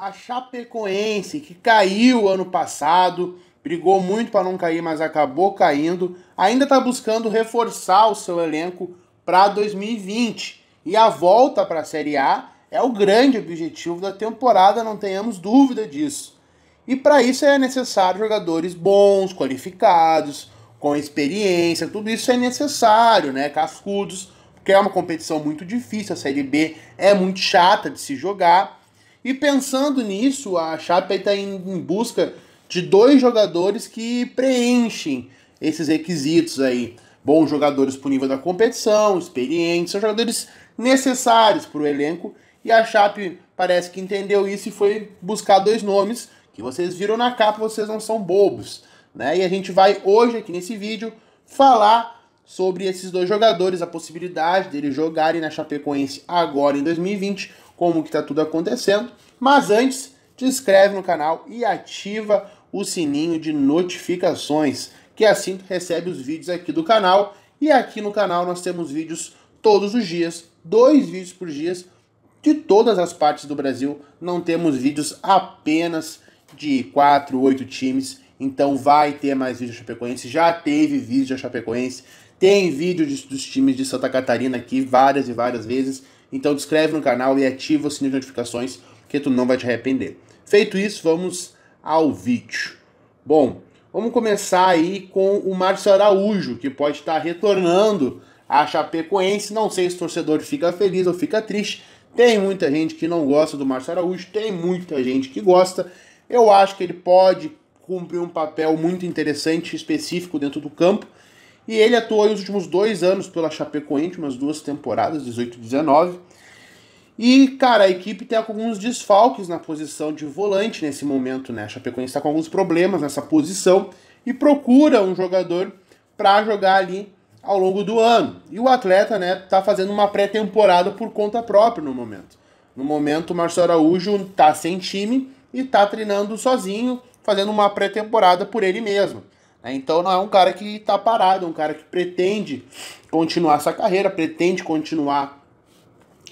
A Chapecoense, que caiu ano passado, brigou muito para não cair, mas acabou caindo, ainda está buscando reforçar o seu elenco para 2020. E a volta para a Série A é o grande objetivo da temporada, não tenhamos dúvida disso. E para isso é necessário jogadores bons, qualificados, com experiência, tudo isso é necessário, né? Cascudos, porque é uma competição muito difícil, a Série B é muito chata de se jogar. E pensando nisso, a Chape está em busca de dois jogadores que preenchem esses requisitos aí. Bons jogadores para o nível da competição, experientes, são jogadores necessários para o elenco. E a Chape parece que entendeu isso e foi buscar dois nomes que vocês viram na capa, vocês não são bobos. Né? E a gente vai hoje aqui nesse vídeo falar sobre esses dois jogadores, a possibilidade deles jogarem na Chapecoense agora em 2020 como que está tudo acontecendo. Mas antes, te inscreve no canal e ativa o sininho de notificações, que é assim tu recebe os vídeos aqui do canal. E aqui no canal nós temos vídeos todos os dias, dois vídeos por dia, de todas as partes do Brasil. Não temos vídeos apenas de quatro oito times. Então vai ter mais vídeo da Chapecoense. Já teve vídeo da Chapecoense. Tem vídeo dos times de Santa Catarina aqui várias e várias vezes. Então inscreve no canal e ativa o sininho de notificações, que tu não vai te arrepender. Feito isso, vamos ao vídeo. Bom, vamos começar aí com o Márcio Araújo, que pode estar retornando a Chapecoense. Não sei se o torcedor fica feliz ou fica triste. Tem muita gente que não gosta do Márcio Araújo, tem muita gente que gosta. Eu acho que ele pode cumprir um papel muito interessante específico dentro do campo e ele atuou nos últimos dois anos pela Chapecoense, umas duas temporadas, 18 e 19. E, cara, a equipe tem alguns desfalques na posição de volante nesse momento, né? A Chapecoense está com alguns problemas nessa posição e procura um jogador para jogar ali ao longo do ano. E o atleta, né, tá fazendo uma pré-temporada por conta própria no momento. No momento, o Marcelo Araújo tá sem time e tá treinando sozinho, fazendo uma pré-temporada por ele mesmo. Né? Então não é um cara que está parado, é um cara que pretende continuar essa carreira, pretende continuar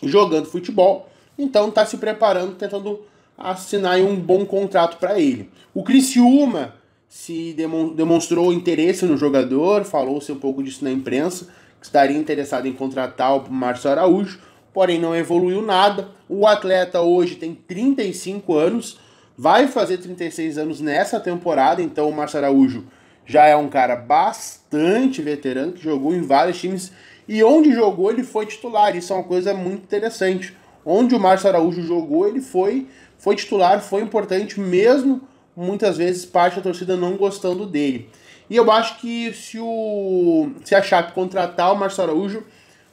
jogando futebol. Então está se preparando, tentando assinar um bom contrato para ele. O Criciúma se demonstrou interesse no jogador, falou-se um pouco disso na imprensa, que estaria interessado em contratar o Márcio Araújo, porém não evoluiu nada. O atleta hoje tem 35 anos, vai fazer 36 anos nessa temporada, então o Márcio Araújo já é um cara bastante veterano que jogou em vários times e onde jogou ele foi titular. Isso é uma coisa muito interessante. Onde o Márcio Araújo jogou, ele foi foi titular, foi importante mesmo muitas vezes parte da torcida não gostando dele. E eu acho que se o se a Chape contratar o Márcio Araújo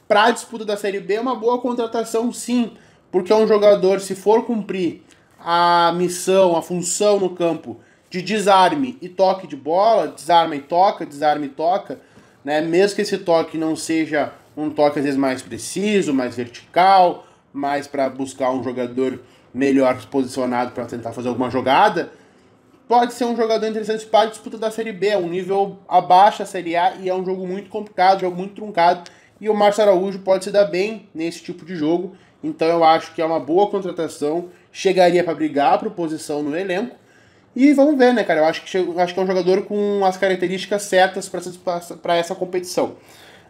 para a disputa da Série B é uma boa contratação, sim, porque é um jogador se for cumprir a missão, a função no campo de desarme e toque de bola, desarma e toca, desarma e toca, né? Mesmo que esse toque não seja um toque às vezes mais preciso, mais vertical, mais para buscar um jogador melhor posicionado para tentar fazer alguma jogada, pode ser um jogador interessante para a disputa da Série B, é um nível abaixo da Série A e é um jogo muito complicado, um jogo muito truncado, e o Márcio Araújo pode se dar bem nesse tipo de jogo, então eu acho que é uma boa contratação, chegaria para brigar por posição no elenco, e vamos ver, né, cara? Eu acho que, eu acho que é um jogador com as características certas para essa competição.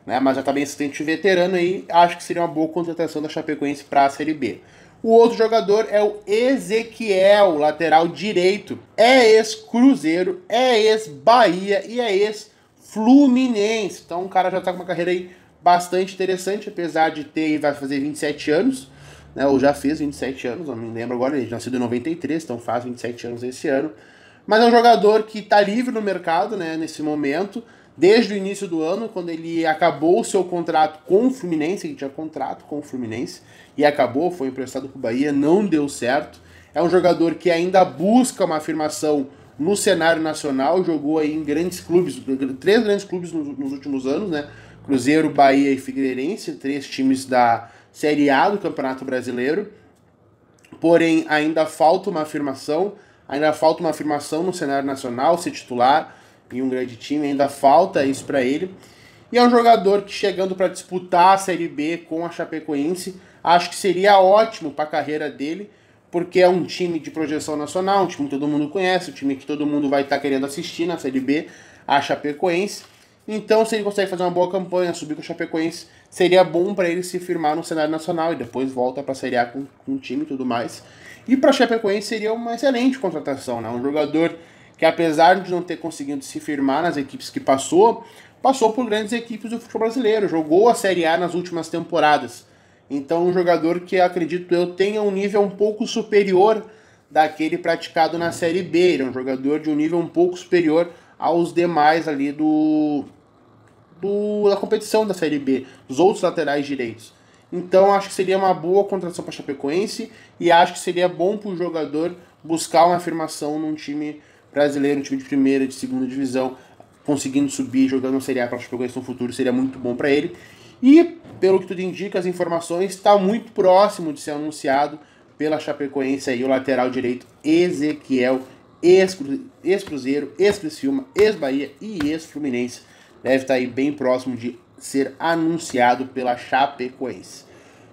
Né? Mas já está bem assistente veterano aí, acho que seria uma boa contratação da Chapecoense para a Série B. O outro jogador é o Ezequiel, lateral direito. É ex-Cruzeiro, é ex-Bahia e é ex-Fluminense. Então o cara já está com uma carreira aí bastante interessante, apesar de ter, e vai fazer 27 anos né, ou já fez 27 anos, não me lembro agora, ele é nasceu em 93, então faz 27 anos esse ano. Mas é um jogador que está livre no mercado né, nesse momento, desde o início do ano, quando ele acabou o seu contrato com o Fluminense, ele tinha contrato com o Fluminense, e acabou, foi emprestado para o Bahia, não deu certo. É um jogador que ainda busca uma afirmação no cenário nacional, jogou aí em grandes clubes, três grandes clubes nos, nos últimos anos, né? Cruzeiro, Bahia e Figueirense, três times da Série A do Campeonato Brasileiro. Porém, ainda falta uma afirmação, ainda falta uma afirmação no cenário nacional, ser titular em um grande time, ainda falta isso para ele. E é um jogador que chegando para disputar a Série B com a Chapecoense, acho que seria ótimo para a carreira dele, porque é um time de projeção nacional, um time que todo mundo conhece, um time que todo mundo vai estar tá querendo assistir na Série B, a Chapecoense. Então, se ele consegue fazer uma boa campanha, subir com o Chapecoense, seria bom para ele se firmar no cenário nacional e depois volta para a Série A com, com o time e tudo mais. E para o Chapecoense seria uma excelente contratação, né? Um jogador que apesar de não ter conseguido se firmar nas equipes que passou, passou por grandes equipes do futebol brasileiro, jogou a Série A nas últimas temporadas. Então, um jogador que acredito eu tenha um nível um pouco superior daquele praticado na Série B. Ele é um jogador de um nível um pouco superior aos demais ali do, do da competição da Série B, dos outros laterais direitos. Então acho que seria uma boa contratação para Chapecoense e acho que seria bom para o jogador buscar uma afirmação num time brasileiro, um time de primeira, de segunda divisão, conseguindo subir, jogando Série A para Chapecoense no futuro, seria muito bom para ele. E, pelo que tudo indica, as informações está muito próximo de ser anunciado pela Chapecoense aí o lateral direito Ezequiel ex-Cruzeiro, ex-Criciúma, ex-Bahia e ex-Fluminense. Deve estar tá aí bem próximo de ser anunciado pela Chapecoense.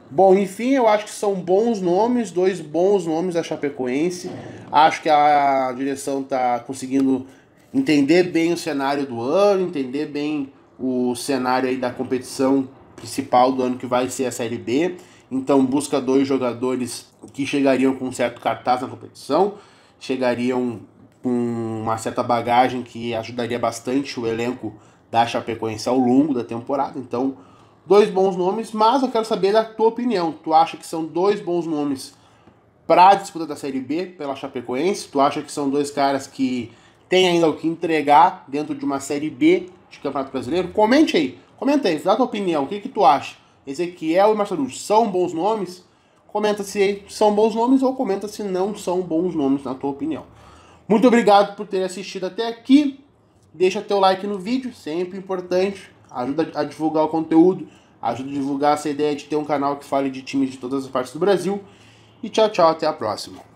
Bom, enfim, eu acho que são bons nomes, dois bons nomes da Chapecoense. Acho que a direção está conseguindo entender bem o cenário do ano, entender bem o cenário aí da competição principal do ano que vai ser a Série B. Então busca dois jogadores que chegariam com certo cartaz na competição chegariam com uma certa bagagem que ajudaria bastante o elenco da Chapecoense ao longo da temporada. Então, dois bons nomes, mas eu quero saber da tua opinião. Tu acha que são dois bons nomes para a disputa da Série B pela Chapecoense? Tu acha que são dois caras que têm ainda o que entregar dentro de uma Série B de Campeonato Brasileiro? Comente aí, comenta aí, dá tua opinião, o que, que tu acha? Ezequiel e Marcelo são bons nomes? Comenta se são bons nomes ou comenta se não são bons nomes, na tua opinião. Muito obrigado por ter assistido até aqui. Deixa teu like no vídeo, sempre importante. Ajuda a divulgar o conteúdo, ajuda a divulgar essa ideia de ter um canal que fale de times de todas as partes do Brasil. E tchau, tchau, até a próxima.